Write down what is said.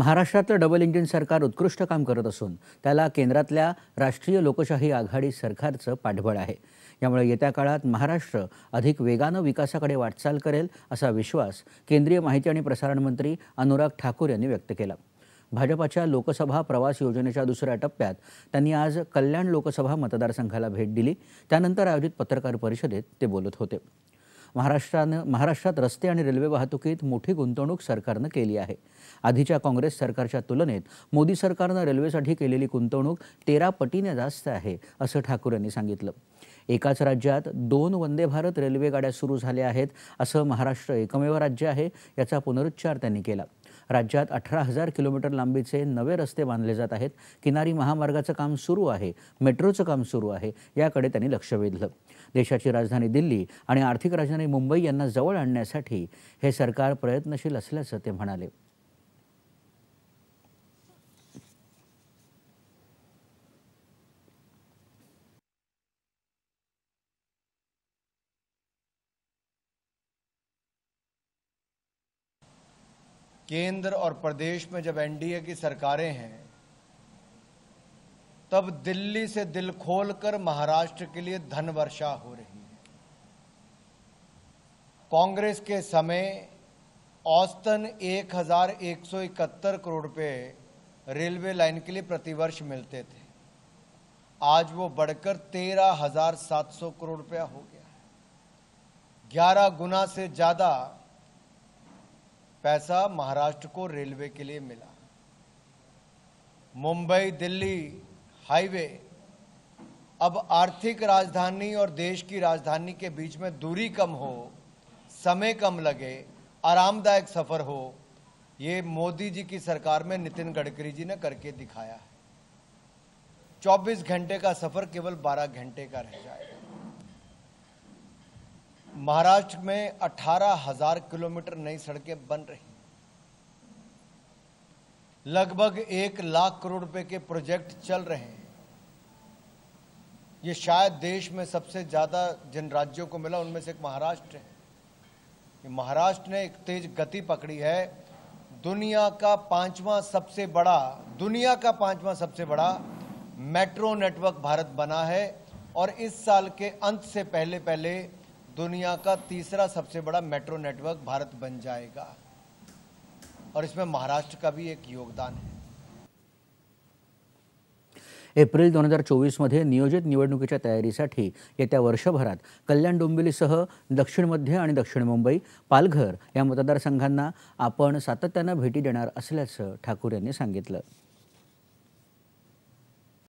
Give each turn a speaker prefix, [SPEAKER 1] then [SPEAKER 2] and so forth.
[SPEAKER 1] महाराष्ट्रातलं double engine सरकार उत्कृष्ट काम करत असून त्याला केंद्रातल्या राष्ट्रीय लोकशाही आघाडी सरकारचं पाठबळ आहे यामुळे येत्या काळात महाराष्ट्र अधिक वेगानं विकासाकडे वाटचाल करेल असा विश्वास केंद्रीय माहिती आणि प्रसारण मंत्री अनुराग ठाकूर यांनी व्यक्त केला भाजपाच्या लोकसभा प्रवास योजनेच्या दुसऱ्या टप्प्यात त्यांनी आज कल्याण लोकसभा मतदारसंघाला भेट दिली त्यानंतर आयोजित पत्रकार परिषदेत ते बोलत होते महाराष्ट्रानं महाराष्ट्रात रस्ते आणि रेल्वे वाहतुकीत मोठी गुंतवणूक सरकारनं केली आहे आधीच्या काँग्रेस सरकारच्या तुलनेत मोदी सरकारनं रेल्वेसाठी केलेली गुंतवणूक तेरा पटीने जास्त आहे असं ठाकूर यांनी सांगितलं एकाच राज्यात दोन वंदे भारत रेल्वे गाड्या सुरू झाल्या आहेत असं महाराष्ट्र एकमेव राज्य आहे याचा पुनरुच्चार त्यांनी केला राज्यात अठरा हजार किलोमीटर लांबीचे नवे रस्ते बांधले जात आहेत किनारी महामार्गाचं काम सुरू आहे मेट्रोचं काम सुरू आहे याकडे त्यांनी लक्ष वेधलं देशाची राजधानी दिल्ली आणि आर्थिक राजधानी मुंबई यांना जवळ आणण्यासाठी हे सरकार प्रयत्नशील असल्याचं ते म्हणाले
[SPEAKER 2] केंद्र और प्रदेश में जब एनडीए की सरकारें हैं तब दिल्ली से दिल खोलकर महाराष्ट्र के लिए धन वर्षा हो रही है कांग्रेस के समय औसतन एक करोड़ रुपये रेलवे लाइन के लिए प्रतिवर्ष मिलते थे आज वो बढ़कर 13,700 करोड़ रुपया हो गया है ग्यारह गुना से ज़्यादा पैसा महाराष्ट्र को रेलवे के लिए मिला मुंबई दिल्ली हाईवे अब आर्थिक राजधानी और देश की राजधानी के बीच में दूरी कम हो समय कम लगे आरामदायक सफ़र हो ये मोदी जी की सरकार में नितिन गडकरी जी ने करके दिखाया है 24 घंटे का सफ़र केवल 12 घंटे का रह जाएगा महाराष्ट्र में अठारह हजार किलोमीटर नई सड़कें बन रही लगभग एक लाख करोड़ रुपए के प्रोजेक्ट चल रहे हैं ये शायद देश में सबसे ज़्यादा जिन राज्यों को मिला उनमें से एक महाराष्ट्र है ये महाराष्ट्र ने एक तेज गति पकड़ी है दुनिया का पांचवा सबसे बड़ा दुनिया का पांचवा सबसे बड़ा मेट्रो नेटवर्क भारत बना है और इस साल के अंत से पहले पहले दुनिया का तीसरा सबसे बड़ा मेट्रो नेटवर्क भारत बन जाएगा और इसमें महाराष्ट्र का भी एक योगदान है
[SPEAKER 1] एप्रिल दोन हजार चोवीसमध्ये नियोजित निवडणुकीच्या तयारीसाठी येत्या वर्षभरात कल्याण डोंबिवलीसह दक्षिण मध्य आणि दक्षिण मुंबई पालघर या मतदारसंघांना आपण सातत्यानं भेटी देणार असल्याचं ठाकूर यांनी सांगितलं